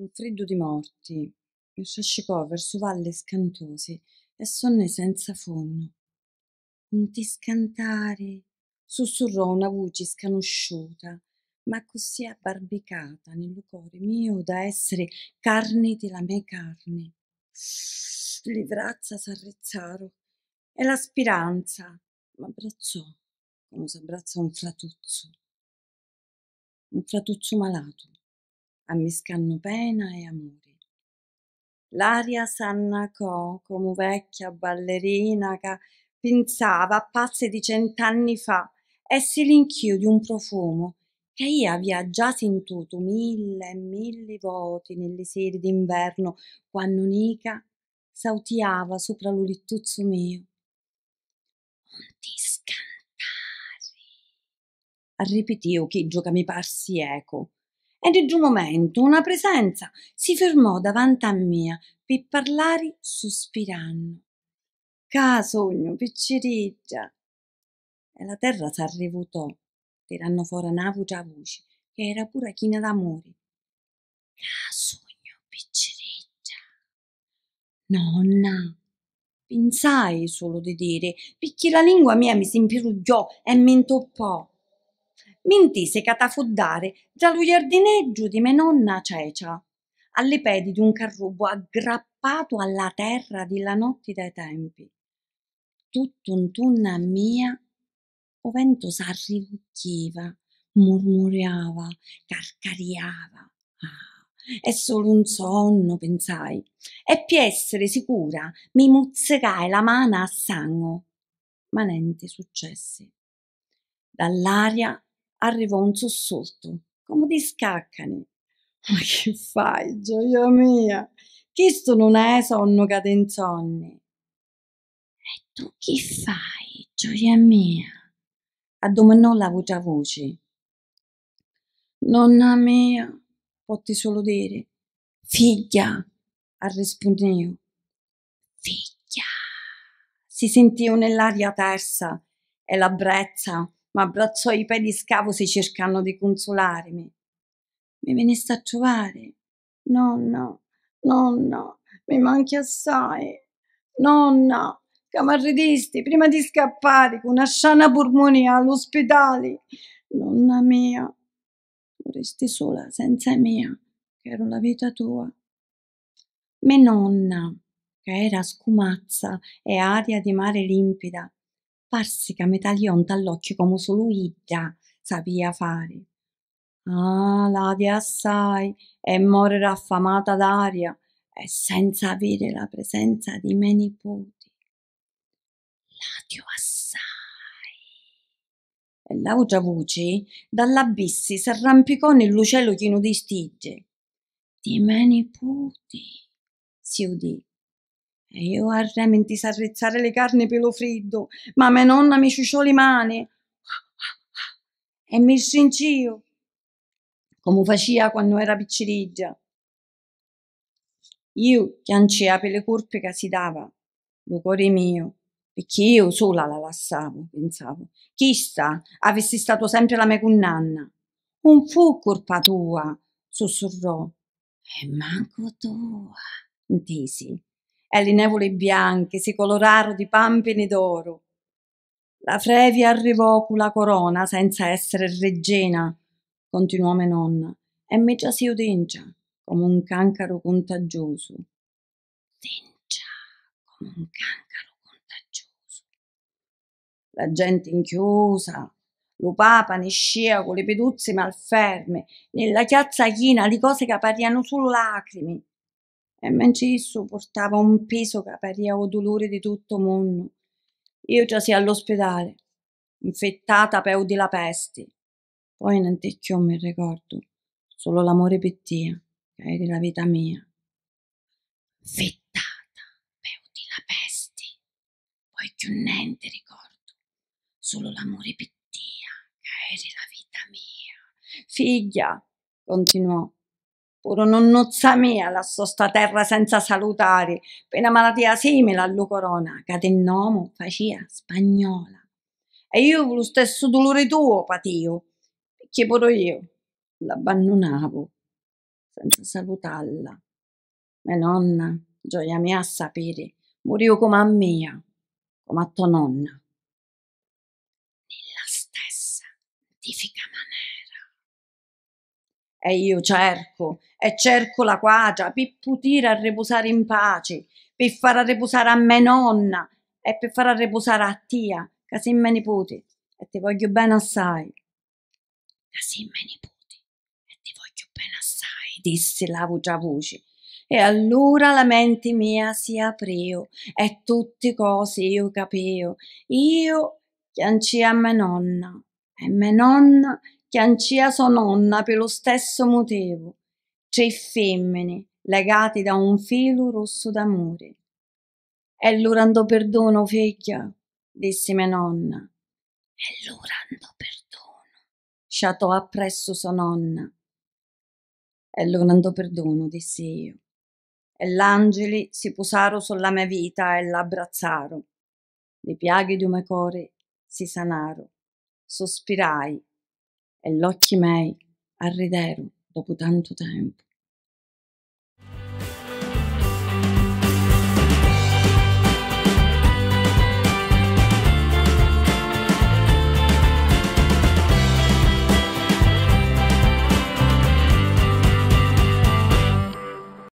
un freddo di morti, mi sciascicò verso valle scantosi e sonne senza fondo. Non ti scantare, sussurrò una voce sconosciuta, ma così abbarbicata nel cuore mio da essere carne della mia carne. Le Livrazza s'arrezzaro e la spiranza m'abbracciò come si abbraccia un fratuzzo, un fratuzzo malato ammiscando pena e amore. L'aria s'annacò come vecchia ballerina che pensava a pazze di cent'anni fa e si rinchiò di un profumo che io aveva già sentito mille e mille volte nelle sere d'inverno quando Nica sautiava sopra lo littuzzo mio. Non ti scantare, ripetevo che gioca mi parsi eco e di giù momento una presenza si fermò davanti a mia per parlare sospirando. Ca sogno, picciriggia! E la terra s'arrevutò, tirando fuori una voce voce, che era pura china d'amore. Ca sogno, picciriggia! Nonna! Pensai solo di dire, perché la lingua mia mi si impirugliò e mi intoppò m'intese catafuddare tra lu giardineggiu di me nonna Cecia, alle pedi di un carrubo aggrappato alla terra della notte dei tempi. un tunna mia, o vento s'arricchiva mormoriava, carcariava. Ah, è solo un sonno, pensai, e pi essere sicura mi muzzicai la mano a sangue. Ma niente successe. Dall'aria arrivò un sussulto, come di scaccani. Ma che fai, gioia mia? Questo non è sonno cadenzonne. E tu che fai, gioia mia? addomandò la voce a voce. Nonna mia, potti solo dire. Figlia, rispondeo. Figlia. Si sentiva nell'aria tersa e la brezza ma abbracciò i piedi scavosi cercando di consolarmi. Mi venisti a trovare? Nonno, nonno, mi manchi assai. Nonna, camarridisti, prima di scappare con una sciana pulmonia all'ospedale. Nonna mia, vorresti sola, senza mia, che ero la vita tua. Me nonna, che era scumazza e aria di mare limpida, Parsica medalion dall'occhio come solo idda sapia fare. Ah, la di assai e morire affamata d'aria e senza avere la presenza di me nipoti. L'adio assai. E l'augia voce dall'abissi si s'arrampicò nell'uccello chino di stige. Di me nipoti, si udì. E io arrementi s'arrezzare le carne pelo freddo, ma me nonna mi ciucciò le mani e mi scincio, come facia quando era picciriggia. Io piangea per le colpe che si dava, lo cuore mio, perché io sola la lassavo, pensavo. Chissà, avessi stato sempre la mia cunnanna. Non fu colpa tua, sussurrò. E manco tua, intesi e le nevole bianche si colorarono di pampene d'oro. La frevia arrivò con la corona senza essere reggena, continuò mia nonna, e me già si udincia come un cancaro contagioso. Dincia come un cancaro contagioso. La gente inchiusa, lo papa ne scia con le peduzze malferme, nella chiazza china di cose che appariano solo lacrime, MC sopportava un peso che o dolore di tutto mondo. Io già all'ospedale, infettata per di la peste. Poi non ti mi ricordo, solo l'amore per te, che eri la vita mia. Infettata per di la peste, poi più niente ricordo, solo l'amore per te, che eri la vita mia. Figlia, continuò, Furono nonnozza mia la sosta terra senza salutare, per una malattia simile al corona, che del nomo facia spagnola. E io lo stesso dolore tuo patio, perché pure io l'abbandonavo senza salutarla. Ma nonna, gioia mia a sapere, morì come a mia, come a tua nonna. Nella stessa antifica maniera. E io cerco e cerco la quagia per putire a riposare in pace, per far a riposare a me nonna e per far a riposare a tia, che sei mia nipote, e ti voglio bene assai. Che sei mia nipote, e ti voglio bene assai, disse la voce voce. E allora la mente mia si apreo e tutte cose io capeo. Io chianci a me nonna e me nonna chianci a sua nonna per lo stesso motivo tre femmine legate da un filo rosso d'amore. E loro andò perdono, figlia, disse mia nonna. E loro andò perdono, sciatò appresso sua nonna. E loro andò perdono, disse io. E l'angeli si posarono sulla mia vita e l'abbracciarono. Le piaghe di mio cuore si sanarono. Sospirai e gli occhi miei arriderono. dopo tanto tempo.